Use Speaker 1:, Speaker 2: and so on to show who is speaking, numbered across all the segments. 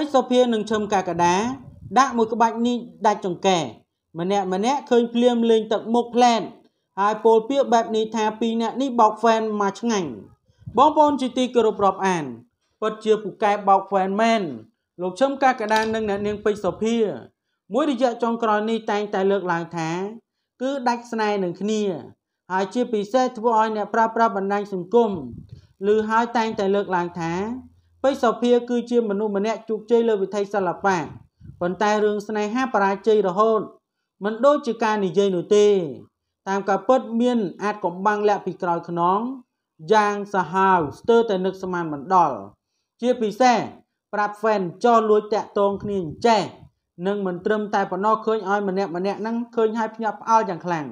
Speaker 1: ហើយសុភានឹងឈឹមកាកដាដាក់មួយក្បាច់នេះដាច់ចង្កែម្នាក់ម្នាក់ឃើញភ្លាមលេងទឹកមុខផ្លែតហើយពោលពាក្យបែបនេះថាពីរអ្នកនេះបោកហ្វែនមកឆ្ងាញ់បងប្អូនជាទីគោរពរាប់អានពិតជាពូកែបោកហ្វែនមែនលោកឈឹមកាកដានិងអ្នកនាងពេជ្រសុភា មួយរយៈចុងក្រោយនេះតែងតែលើកឡើងថា គឺដាច់ស្នេហ៍នឹងគ្នា ហើយជាពិសេសធ្វើឲ្យអ្នកប្រើប្រាស់បណ្ដាញសង្គមឬហើយតែងតែលើកឡើងថាពេជ្រសភាគឺជាមនុស្សម្នាក់ជោគជ័យលើវិថីសិល្បៈប៉ុន្តែរឿងស្នេហាបរាជ័យរហូតមិនដូចជាការនិយាយនោះទេ តាមការពិតមាន អាចកំបាំងលាក់ពីក្រោយខ្នងយ៉ាងសាហាវស្ទើរតែនឹកស្មានមិនដល់ជាពិសេសប្រាប់ fan ចោះលួចតាក់តងគ្នាអញ្ចេះនឹងមិនត្រឹមតែប៉ុណ្ណោះឃើញឲ្យម្នាក់ម្នាក់ហ្នឹងឃើញហើយភ្ញាក់ផ្អើលយ៉ាងខ្លាំង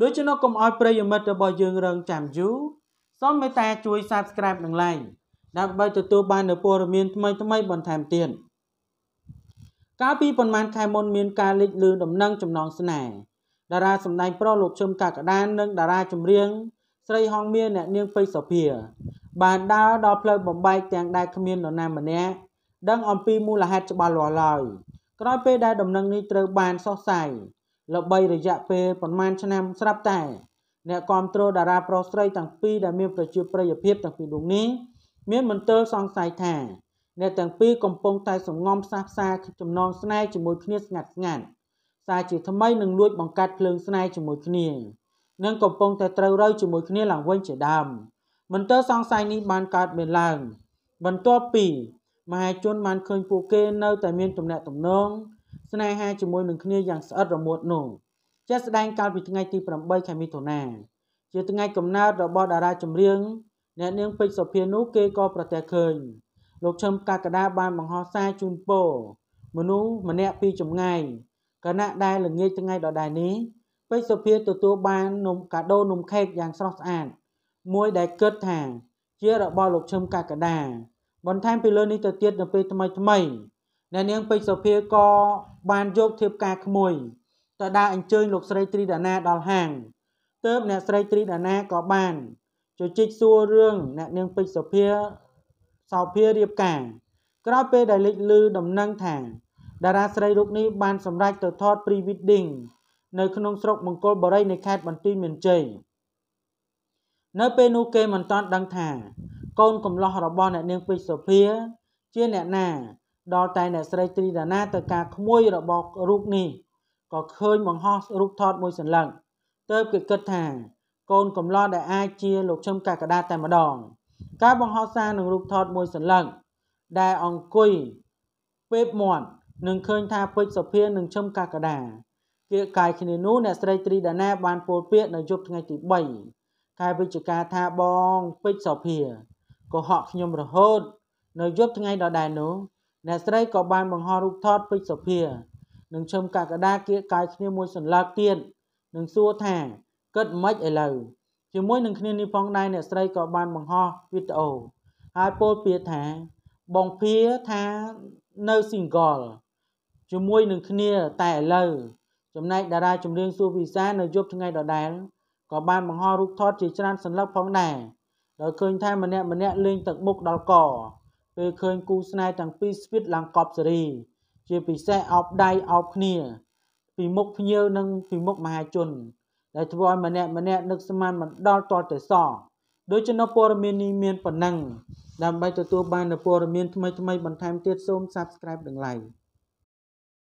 Speaker 1: ដូច្នោះកុំឲ្យប្រិយមិត្តរបស់យើងរងចាំយូរសូមមេត្តាជួយ Subscribe និង Like ដើម្បីទទួលបាននូវព័ត៌មានថ្មីៗបន្ថែមទៀតកាលពីប៉ុន្មានខែមុនមានការលេចលឺដំណឹងចំណងស្នេហ៍តារាសម្ដែងប្រុសលោកឈឹមកកដាននិងតារាចម្រៀងស្រីហងមៀនអ្នកនាងពេជ្រសុភា បានដើរដល់ផ្លូវបំបែកទាំងដែលគ្មាននរណាម្នាក់ដឹងអំពីមូលហេតុច្បាស់លាស់ឡើយក្រោយពេលដែលដំណឹងនេះត្រូវបានសោះសាយល្បីរយៈពេលប្រមាណឆ្នាំស្រាប់តែអ្នកគ្រប់គ្រងតារាប្រុសស្រីទាំងពីរដែលមានប្រជាប្រិយភាពទាំងពីរនោះនេះមានមន្ទិលសង្ស័យថាអ្នកទាំងពីរកំពុងតែសងំផ្សះផ្សាចំណងស្នេហ៍ជាមួយគ្នាស្ងាត់ស្ងាត់សារជាថ្មីនឹងលួចបង្កើតភ្លើងស្នេហ៍ជាមួយគ្នា និងកំពុងតែត្រូវរើជាមួយគ្នាឡើងវិញជាដើមមន្ទិលសង្ស័យនេះបានកើតមានឡើង បន្ទាប់ពីមហាជនបានឃើញពួកគេនៅតែមានទំនាក់ទំនង ស្នេហាជាមួយនឹងគ្នាយ៉ាងស្អិតរមួតនោះជាក់ស្ដែងកាលពីថ្ងៃទី8ខែមិថុនាជាថ្ងៃកំណើតរបស់តារាចម្រៀងអ្នកនាងពេជ្រសុភានោះគេក៏ប្រទះឃើញលោកឈឹមកកដាបានបង្ហោះសារជូនពរមនុស្សម្នាក់ពីចម្ងាយគណៈដែលល្ងាចថ្ងៃដដែលនេះពេជ្រសុភាទទួលបាននំកាដូនំខេកយ៉ាងស្រស់ស្អាតមួយដែលគិតថាជារបស់លោកឈឹមកកដាបន្ថែមពីលើនេះទៅទៀតនៅពេលថ្មីថ្មីអ្នកនាងពេជ្រសុភាក៏បានយកធៀបការក្មួយទៅដើរអញ្ជើញលោកស្រីត្រីដាណាដល់ហាងទើបអ្នកស្រីត្រីដាណាក៏បានជជែកសួររឿងអ្នកនាងពេជ្រសុភាសោភារៀបការ ក្រោយពេលដែលលេចឮដំណឹងថាតារាស្រីរូបនេះបានសម្រេចទៅថត pre-wedding នៅក្នុងស្រុកមង្គលបុរីនៃខេត្តបន្ទាយមានជ័យនៅពេលនោះគេមិនទាន់ដឹងថា កូនកំលោះរបស់អ្នកនាងពេជ្រសុភា ជាអ្នកណា ដល់តែអ្នកស្រីត្រីដាណាទៅការក្មួយរបស់រូបនេះក៏ឃើញបង្ហោះរូបថតមួយសន្លឹកទើបគេគិតថាកូនកំឡោះដែលអាចជាលោកឈឹមកាកដាតែម្ដង ការបង្ហោះសារនឹងរូបថតមួយសន្លឹកដែលអង្គុយពេបមាត់នឹងឃើញថាពេជ្រសុភានឹងឈឹមកាកដាគៀកកាយគ្នានោះអ្នកស្រីត្រីដាណាបានពោលពាក្យនៅយប់ថ្ងៃទី3ខែវិច្ឆិកាថាបងពេជ្រសុភាក៏ហក់ខ្ញុំរហូត នៅយប់ថ្ងៃដដែលនោះអ្នកស្រីក៏បានបង្ហោះរូបថតពេជ្រសុភានឹងឈឹមកាកដាគៀកកាយគ្នាមួយសន្លឹកទៀតនឹងសួរថាគិតមិនឥឡូវជាមួយនឹងគ្នានេះផងដែរអ្នកស្រីក៏បានបង្ហោះវីដេអូហើយពោលពាក្យថា បងភៀថានៅ single ជាមួយនឹងគ្នាតែឥឡូវចំណែកតារាចម្រៀងស៊ូវិសានៅយប់ថ្ងៃដដែលក៏បានបង្ហោះរូបថតជាច្រើនសន្លឹកផងដែរដោយឃើញថាម្នាក់ម្នាក់លេងទឹកមុខដល់កពេលឃើញគូស្នេហ៍ទាំងពីរស្វីតឡើងកប់សេរីជាពិសេសអោបដៃអោបគ្នា ពីមុខភ្ញៀវនិងពីមុខមហាជនដែលធ្វើឲ្យម្នាក់ម្នាក់នឹកស្មានមិនដល់តតែសោះដូច្នោះព័ត៌មាននេះមានប៉ុណ្ណឹងដើម្បីទទួលបាននូវព័ត៌មានថ្មីៗបន្ថែមទៀតសូម Subscribe និង Like